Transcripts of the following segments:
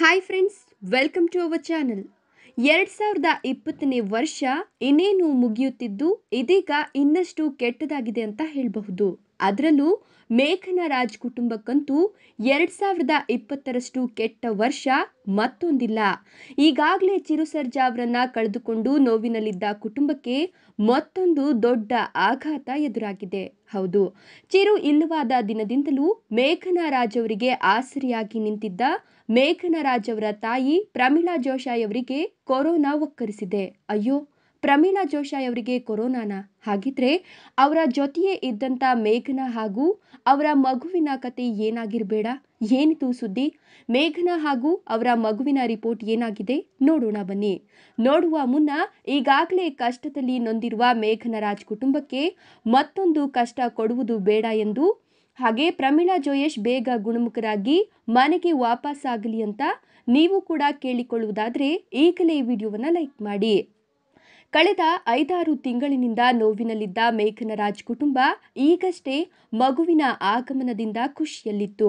hi friends welcome to our channel ಎರಡು ಸಾವಿರದ ಇಪ್ಪತ್ತನೇ ವರ್ಷ ಇನ್ನೇನು ಮುಗಿಯುತ್ತಿದ್ದು ಇದೀಗ ಇನ್ನಷ್ಟು ಕೆಟ್ಟದಾಗಿದೆ ಅಂತ ಹೇಳಬಹುದು ಅದರಲ್ಲೂ ಮೇಘನ ರಾಜ್ ಕುಟುಂಬಕ್ಕಂತೂ ಎರಡು ಸಾವಿರದ ಇಪ್ಪತ್ತರಷ್ಟು ಕೆಟ್ಟ ವರ್ಷ ಮತ್ತೊಂದಿಲ್ಲ ಈಗಾಗಲೇ ಚಿರು ಸರ್ಜಾ ಕಳೆದುಕೊಂಡು ನೋವಿನಲ್ಲಿದ್ದ ಕುಟುಂಬಕ್ಕೆ ಮತ್ತೊಂದು ದೊಡ್ಡ ಆಘಾತ ಎದುರಾಗಿದೆ ಹೌದು ಚಿರು ಇಲ್ಲವಾದ ದಿನದಿಂದಲೂ ಮೇಘನ ರಾಜ್ ಅವರಿಗೆ ಆಸರಿಯಾಗಿ ನಿಂತಿದ್ದ ಮೇಘನರಾಜ್ ರಾಜ್ ಅವರ ತಾಯಿ ಪ್ರಮೀಳಾ ಜೋಶಾಯ್ ಅವರಿಗೆ ಕೊರೋನಾ ಒಕ್ಕರಿಸಿದೆ ಅಯ್ಯೋ ಪ್ರಮೀಳಾ ಜೋಶಿ ಅವರಿಗೆ ಕೊರೋನಾನ ಹಾಗಿದ್ರೆ ಅವರ ಜೊತೆಯೇ ಇದ್ದಂಥ ಮೇಘನಾ ಹಾಗೂ ಅವರ ಮಗುವಿನ ಕತೆ ಏನಾಗಿರಬೇಡ ಏನಿತು ಸುದ್ದಿ ಮೇಘನಾ ಹಾಗೂ ಅವರ ಮಗುವಿನ ರಿಪೋರ್ಟ್ ಏನಾಗಿದೆ ನೋಡೋಣ ಬನ್ನಿ ನೋಡುವ ಮುನ್ನ ಈಗಾಗಲೇ ಕಷ್ಟದಲ್ಲಿ ನೊಂದಿರುವ ಮೇಘನ ರಾಜ್ ಕುಟುಂಬಕ್ಕೆ ಮತ್ತೊಂದು ಕಷ್ಟ ಕೊಡುವುದು ಬೇಡ ಎಂದು ಹಾಗೆ ಪ್ರಮೀಳಾ ಜೋಯೇಶ್ ಬೇಗ ಗುಣಮುಖರಾಗಿ ಮನೆಗೆ ವಾಪಸ್ ಆಗಲಿ ಅಂತ ನೀವು ಕೂಡ ಕೇಳಿಕೊಳ್ಳುವುದಾದರೆ ಈಗಲೇ ವಿಡಿಯೋವನ್ನು ಲೈಕ್ ಮಾಡಿ ಕಳೆದ ಐದಾರು ತಿಂಗಳಿನಿಂದ ನೋವಿನಲ್ಲಿದ್ದ ಮೇಘನರಾಜ್ ಕುಟುಂಬ ಈಗಷ್ಟೇ ಮಗುವಿನ ಆಗಮನದಿಂದ ಖುಷಿಯಲ್ಲಿತ್ತು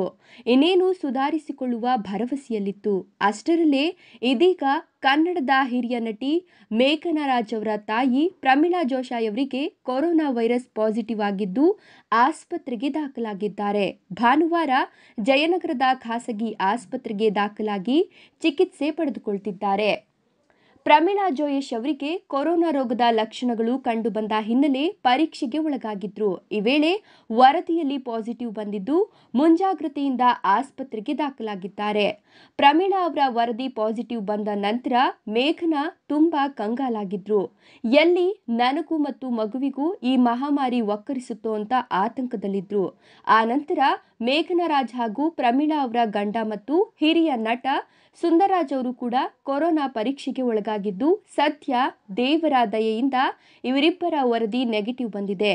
ಇನ್ನೇನು ಸುಧಾರಿಸಿಕೊಳ್ಳುವ ಭರವಸೆಯಲ್ಲಿತ್ತು ಅಷ್ಟರಲ್ಲೇ ಇದೀಗ ಕನ್ನಡದ ಹಿರಿಯ ನಟಿ ಮೇಘನರಾಜ್ ಅವರ ತಾಯಿ ಪ್ರಮೀಳಾ ಜೋಶಾಯವರಿಗೆ ಕೊರೋನಾ ವೈರಸ್ ಪಾಸಿಟಿವ್ ಆಗಿದ್ದು ಆಸ್ಪತ್ರೆಗೆ ದಾಖಲಾಗಿದ್ದಾರೆ ಭಾನುವಾರ ಜಯನಗರದ ಖಾಸಗಿ ಆಸ್ಪತ್ರೆಗೆ ದಾಖಲಾಗಿ ಚಿಕಿತ್ಸೆ ಪಡೆದುಕೊಳ್ತಿದ್ದಾರೆ ಪ್ರಮೀಳಾ ಜೋಯೇಶ್ ಅವರಿಗೆ ಕೊರೋನಾ ರೋಗದ ಲಕ್ಷಣಗಳು ಕಂಡುಬಂದ ಹಿನ್ನೆಲೆ ಪರೀಕ್ಷೆಗೆ ಒಳಗಾಗಿದ್ರು ಈ ವೇಳೆ ವರದಿಯಲ್ಲಿ ಪಾಸಿಟಿವ್ ಬಂದಿದ್ದು ಮುಂಜಾಗ್ರತೆಯಿಂದ ಆಸ್ಪತ್ರೆಗೆ ದಾಖಲಾಗಿದ್ದಾರೆ ಪ್ರಮೀಳಾ ಅವರ ವರದಿ ಪಾಸಿಟಿವ್ ಬಂದ ನಂತರ ಮೇಘನಾ ತುಂಬಾ ಕಂಗಾಲಾಗಿದ್ರು ಎಲ್ಲಿ ನನಗೂ ಮತ್ತು ಮಗುವಿಗೂ ಈ ಮಹಾಮಾರಿ ಒಕ್ಕರಿಸುತ್ತೋ ಅಂತ ಆತಂಕದಲ್ಲಿದ್ರು ಆ ನಂತರ ಮೇಘನಾ ಹಾಗೂ ಪ್ರಮೀಳಾ ಅವರ ಗಂಡ ಮತ್ತು ಹಿರಿಯ ನಟ ಸುಂದರಾಜ್ ಅವರು ಕೂಡ ಕೊರೋನಾ ಪರೀಕ್ಷೆಗೆ ಒಳಗಾಗಿದ್ದು ಸದ್ಯ ದೇವರ ದಯೆಯಿಂದ ಇವರಿಬ್ಬರ ವರದಿ ನೆಗೆಟಿವ್ ಬಂದಿದೆ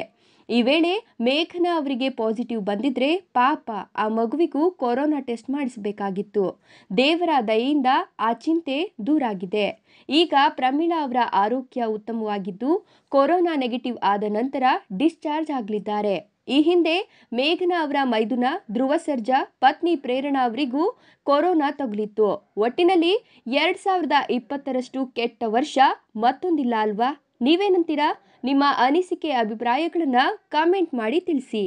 ಈ ವೇಳೆ ಮೇಘನಾ ಅವರಿಗೆ ಪಾಸಿಟಿವ್ ಬಂದಿದ್ರೆ ಪಾಪ ಆ ಮಗುವಿಗೂ ಕೊರೋನಾ ಟೆಸ್ಟ್ ಮಾಡಿಸಬೇಕಾಗಿತ್ತು ದೇವರ ದಯೆಯಿಂದ ಆ ಚಿಂತೆ ದೂರಾಗಿದೆ ಈಗ ಪ್ರಮೀಳಾ ಅವರ ಆರೋಗ್ಯ ಉತ್ತಮವಾಗಿದ್ದು ಕೊರೋನಾ ನೆಗೆಟಿವ್ ಆದ ನಂತರ ಡಿಸ್ಚಾರ್ಜ್ ಆಗಲಿದ್ದಾರೆ ಈ ಹಿಂದೆ ಮೇಘನಾ ಅವರ ಮೈದುನ ಧ್ರುವ ಸರ್ಜಾ ಪತ್ನಿ ಪ್ರೇರಣಾ ಅವರಿಗೂ ಕೊರೋನಾ ತಗುಲಿತ್ತು ಒಟ್ಟಿನಲ್ಲಿ ಎರಡ್ ಸಾವಿರದ ಇಪ್ಪತ್ತರಷ್ಟು ಕೆಟ್ಟ ವರ್ಷ ಮತ್ತೊಂದಿಲ್ಲ ಅಲ್ವಾ ನೀವೇನಂತೀರಾ ನಿಮ್ಮ ಅನಿಸಿಕೆ ಅಭಿಪ್ರಾಯಗಳನ್ನು ಕಾಮೆಂಟ್ ಮಾಡಿ ತಿಳಿಸಿ